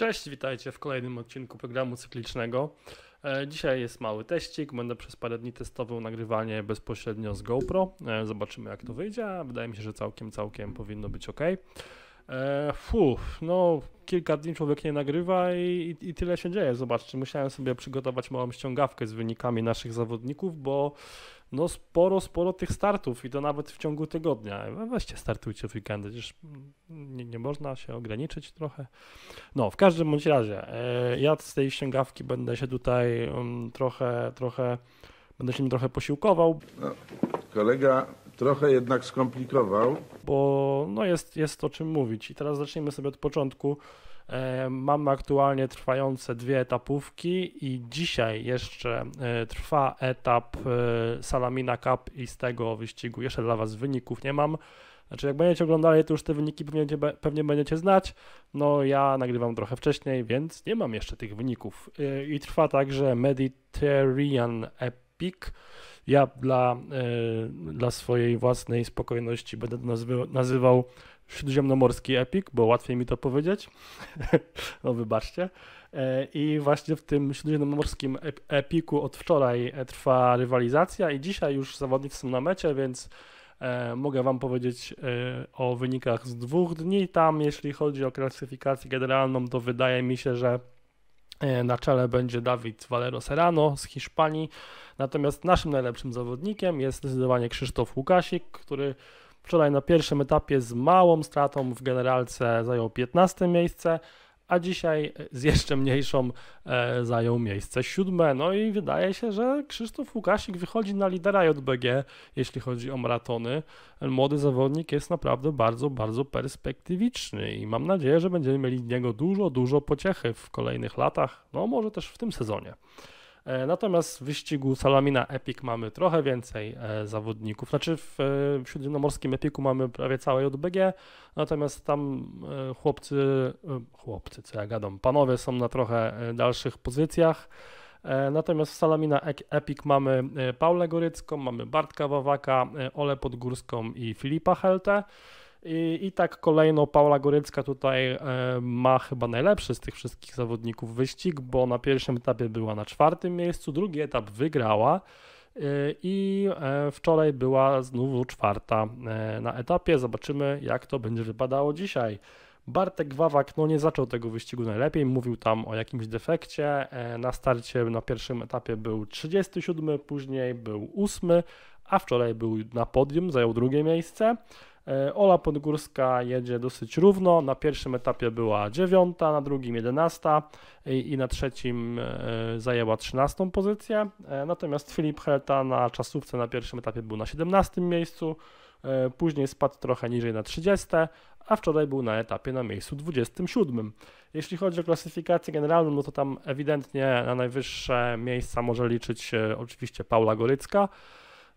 Cześć, witajcie w kolejnym odcinku programu cyklicznego. E, dzisiaj jest mały teścik, będę przez parę dni testował nagrywanie bezpośrednio z GoPro. E, zobaczymy jak to wyjdzie, wydaje mi się, że całkiem, całkiem powinno być ok. E, fuf, no kilka dni człowiek nie nagrywa i, i, i, tyle się dzieje. Zobaczcie, musiałem sobie przygotować małą ściągawkę z wynikami naszych zawodników, bo no sporo, sporo tych startów i to nawet w ciągu tygodnia. Weźcie, startujcie w weekendy, przecież nie, nie można się ograniczyć trochę. No, w każdym bądź razie, e, ja z tej ściągawki będę się tutaj um, trochę, trochę, będę się trochę posiłkował. No, kolega trochę jednak skomplikował. Bo no jest, jest o czym mówić. I teraz zacznijmy sobie od początku. E, mam aktualnie trwające dwie etapówki i dzisiaj jeszcze e, trwa etap e, Salamina Cup i z tego wyścigu jeszcze dla Was wyników nie mam. Znaczy jak będziecie oglądali, to już te wyniki pewnie, pewnie będziecie znać. No ja nagrywam trochę wcześniej, więc nie mam jeszcze tych wyników. I trwa także Mediterranean Epic pik. Ja dla, e, dla swojej własnej spokojności będę to nazywał, nazywał śródziemnomorski epik, bo łatwiej mi to powiedzieć. no wybaczcie. E, I właśnie w tym śródziemnomorskim epiku od wczoraj e, trwa rywalizacja i dzisiaj już zawodnicy są na mecie, więc mogę Wam powiedzieć o wynikach z dwóch dni. Tam, jeśli chodzi o klasyfikację generalną, to wydaje mi się, że E, na czele będzie Dawid Valero Serrano z Hiszpanii, natomiast naszym najlepszym zawodnikiem jest zdecydowanie Krzysztof Łukasik, który wczoraj na pierwszym etapie z małą stratą w generalce zajął 15 miejsce, a dzisiaj e, z jeszcze mniejszą e, zajął miejsce siódme. No i wydaje się, że Krzysztof Łukasik wychodzi na lidera JBG, jeśli chodzi o maratony. Młody zawodnik jest naprawdę bardzo, bardzo perspektywiczny i mam nadzieję, że będziemy mieli z niego dużo, dużo pociechy w kolejnych latach, no może też w tym sezonie. E, natomiast w wyścigu Salamina Epic mamy trochę więcej e, zawodników. Znaczy w e, śródziemnomorskim Epiku mamy prawie całe JBG, natomiast tam chłopcy, chłopcy, co ja gadam, panowie są na trochę dalszych pozycjach. Natomiast w Salamina Epic mamy Paulę Gorycką, mamy Bartka Wawaka, Ole Podgórską i Filipa Helte. I, I, tak kolejno Paula Gorycka tutaj e, ma chyba najlepszy z tych wszystkich zawodników wyścig, bo na pierwszym etapie była na czwartym miejscu, drugi etap wygrała e, i e, wczoraj była znowu czwarta na etapie. Zobaczymy, jak to będzie wypadało dzisiaj. Bartek Wawak no, nie zaczął tego wyścigu najlepiej, mówił tam o jakimś defekcie. Na starcie na pierwszym etapie był 37, później był 8, a wczoraj był na podium, zajął drugie miejsce. E, Ola Podgórska jedzie dosyć równo. Na pierwszym etapie była dziewiąta, na drugim 11 i, na trzecim e, zajęła 13 pozycję. E, natomiast Filip Helta na czasówce na pierwszym etapie był na 17 miejscu, później spadł trochę niżej na 30, a wczoraj był na etapie na miejscu 27. Jeśli chodzi o klasyfikację generalną, no to tam ewidentnie na najwyższe miejsca może liczyć oczywiście Paula Gorycka.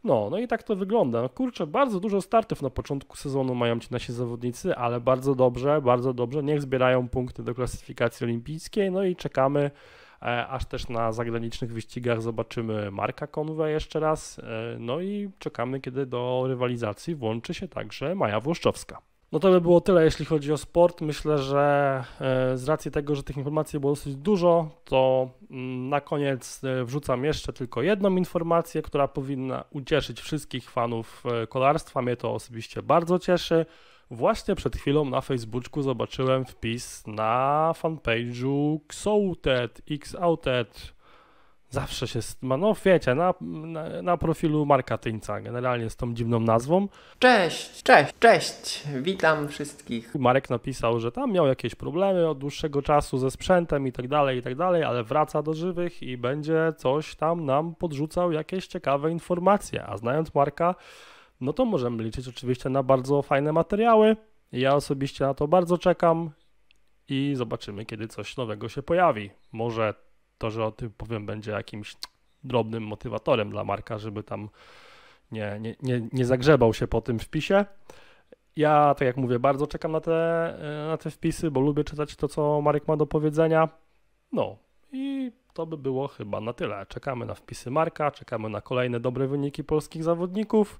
No, no i tak to wygląda. No, kurczę, bardzo dużo startów na początku sezonu mają ci nasi zawodnicy, ale bardzo dobrze, bardzo dobrze. Niech zbierają punkty do klasyfikacji olimpijskiej, no i czekamy e, aż też na zagranicznych wyścigach zobaczymy Marka Konwę jeszcze raz. E, no i czekamy, kiedy do rywalizacji włączy się także Maja Włoszczowska. No to by było tyle, jeśli chodzi o sport. Myślę, że e, z racji tego, że tych informacji było dosyć dużo, to mm, na koniec e, wrzucam jeszcze tylko jedną informację, która powinna ucieszyć wszystkich fanów e, kolarstwa. Mnie to osobiście bardzo cieszy. Właśnie przed chwilą na Facebooku zobaczyłem wpis na fanpage'u XOUTED, XOUTED Zawsze się ma, no wiecie, na, na, na profilu Marka Tyńca, generalnie z tą dziwną nazwą. Cześć, cześć, cześć, witam wszystkich. Marek napisał, że tam miał jakieś problemy od dłuższego czasu ze sprzętem i tak dalej, i tak dalej, ale wraca do żywych i będzie coś tam nam podrzucał, jakieś ciekawe informacje. A znając Marka, no to możemy liczyć oczywiście na bardzo fajne materiały. Ja osobiście na to bardzo czekam i zobaczymy, kiedy coś nowego się pojawi. Może to, że o tym powiem, będzie jakimś drobnym motywatorem dla Marka, żeby tam nie, nie, nie, nie zagrzebał się po tym wpisie. Ja, tak jak mówię, bardzo czekam na te, e, na te wpisy, bo lubię czytać to, co Marek ma do powiedzenia. No i to by było chyba na tyle. Czekamy na wpisy Marka, czekamy na kolejne dobre wyniki polskich zawodników.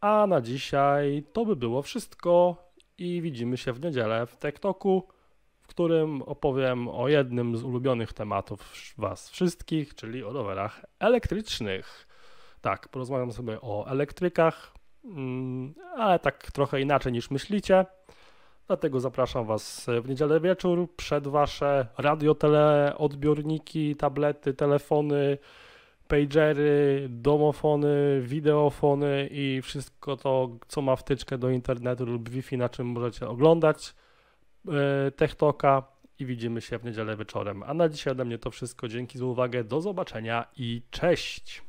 A na dzisiaj to by było wszystko i widzimy się w niedzielę w TikToku którym opowiem o jednym z ulubionych tematów Was wszystkich, czyli o rowerach elektrycznych. Tak, porozmawiam sobie o elektrykach, mm, ale tak trochę inaczej niż myślicie. Dlatego zapraszam Was w niedzielę wieczór przed Wasze radioteleodbiorniki, tablety, telefony, pagery, domofony, wideofony i wszystko to, co ma wtyczkę do internetu lub Wi-Fi, na czym możecie oglądać. E, TechToka i widzimy się w niedzielę wieczorem. A na dzisiaj ode mnie to wszystko. Dzięki za uwagę, do zobaczenia i cześć!